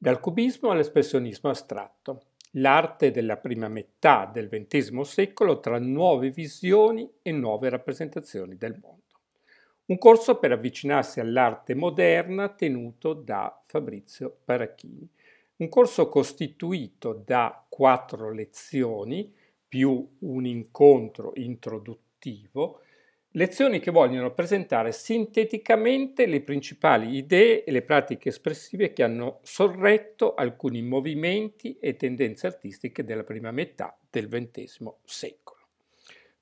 Dal cubismo all'espressionismo astratto, l'arte della prima metà del XX secolo tra nuove visioni e nuove rappresentazioni del mondo. Un corso per avvicinarsi all'arte moderna tenuto da Fabrizio Paracchini. Un corso costituito da quattro lezioni più un incontro introduttivo lezioni che vogliono presentare sinteticamente le principali idee e le pratiche espressive che hanno sorretto alcuni movimenti e tendenze artistiche della prima metà del XX secolo.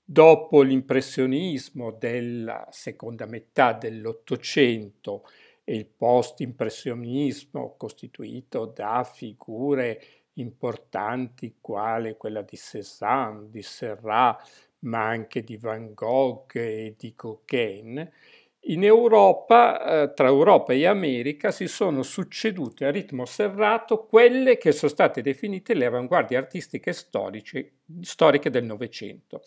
Dopo l'impressionismo della seconda metà dell'Ottocento e il post-impressionismo costituito da figure importanti quale quella di Cézanne, di Serrat, ma anche di Van Gogh e di Gauguin, in Europa, eh, tra Europa e America, si sono succedute a ritmo serrato quelle che sono state definite le avanguardie artistiche storici, storiche del Novecento.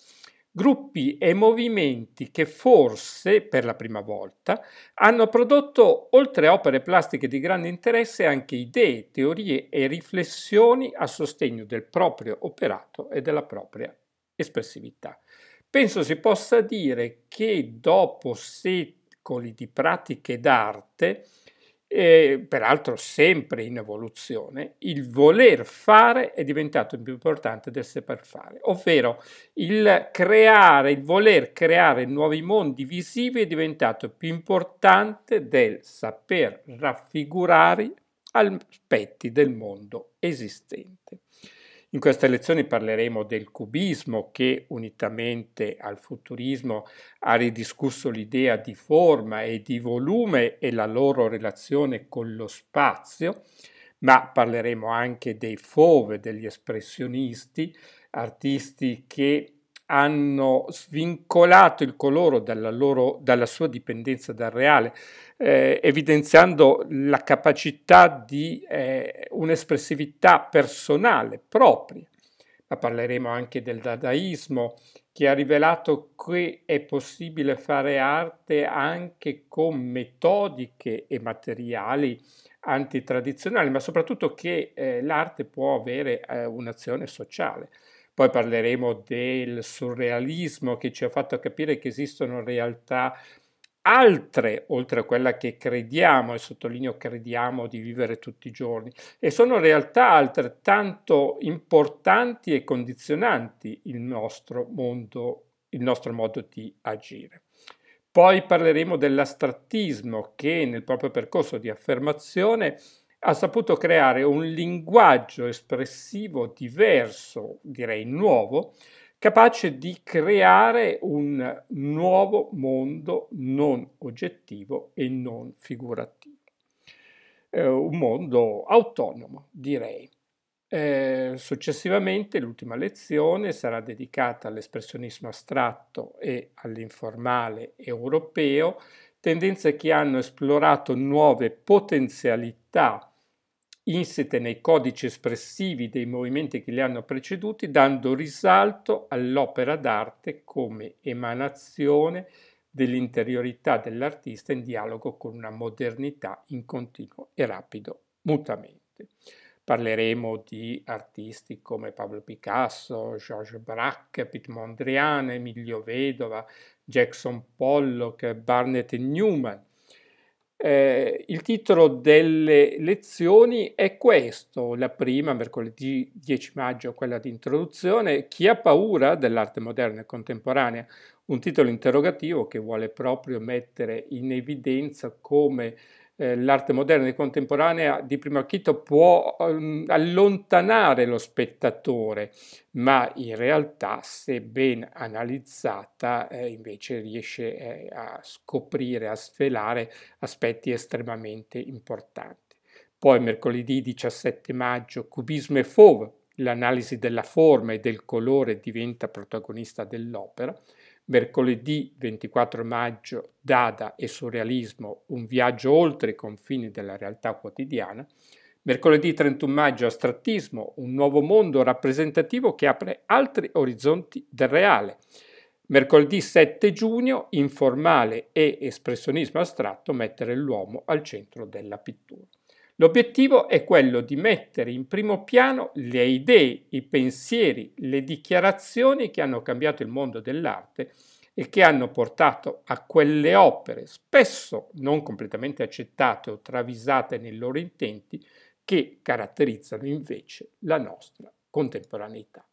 Gruppi e movimenti che forse, per la prima volta, hanno prodotto, oltre a opere plastiche di grande interesse, anche idee, teorie e riflessioni a sostegno del proprio operato e della propria espressività. Penso si possa dire che dopo secoli di pratiche d'arte, eh, peraltro sempre in evoluzione, il voler fare è diventato più importante del saper fare, ovvero il creare, il voler creare nuovi mondi visivi è diventato più importante del saper raffigurare aspetti del mondo esistente. In questa lezione parleremo del cubismo che unitamente al futurismo ha ridiscusso l'idea di forma e di volume e la loro relazione con lo spazio, ma parleremo anche dei fove, degli espressionisti, artisti che hanno svincolato il coloro dalla, loro, dalla sua dipendenza dal reale, eh, evidenziando la capacità di eh, un'espressività personale propria. Ma parleremo anche del dadaismo, che ha rivelato che è possibile fare arte anche con metodiche e materiali antitradizionali, ma soprattutto che eh, l'arte può avere eh, un'azione sociale. Poi parleremo del surrealismo che ci ha fatto capire che esistono realtà altre oltre a quella che crediamo, e sottolineo crediamo di vivere tutti i giorni, e sono realtà altrettanto importanti e condizionanti il nostro mondo, il nostro modo di agire. Poi parleremo dell'astrattismo che nel proprio percorso di affermazione ha saputo creare un linguaggio espressivo diverso, direi nuovo, capace di creare un nuovo mondo non oggettivo e non figurativo. Eh, un mondo autonomo, direi. Eh, successivamente l'ultima lezione sarà dedicata all'espressionismo astratto e all'informale europeo, tendenze che hanno esplorato nuove potenzialità insite nei codici espressivi dei movimenti che li hanno preceduti, dando risalto all'opera d'arte come emanazione dell'interiorità dell'artista in dialogo con una modernità in continuo e rapido mutamento. Parleremo di artisti come Pablo Picasso, Georges Braque, Pitt Mondrian, Emilio Vedova, Jackson Pollock, Barnett Newman, eh, il titolo delle lezioni è questo, la prima, mercoledì 10 maggio, quella di introduzione, Chi ha paura dell'arte moderna e contemporanea? Un titolo interrogativo che vuole proprio mettere in evidenza come eh, l'arte moderna e contemporanea di primo acchito può um, allontanare lo spettatore, ma in realtà se ben analizzata eh, invece riesce eh, a scoprire, a svelare aspetti estremamente importanti. Poi mercoledì 17 maggio Cubismo e Fauve, l'analisi della forma e del colore diventa protagonista dell'opera. Mercoledì 24 maggio, Dada e Surrealismo, un viaggio oltre i confini della realtà quotidiana. Mercoledì 31 maggio, Astrattismo, un nuovo mondo rappresentativo che apre altri orizzonti del reale. Mercoledì 7 giugno, informale e espressionismo astratto, mettere l'uomo al centro della pittura. L'obiettivo è quello di mettere in primo piano le idee, i pensieri, le dichiarazioni che hanno cambiato il mondo dell'arte e che hanno portato a quelle opere, spesso non completamente accettate o travisate nei loro intenti, che caratterizzano invece la nostra contemporaneità.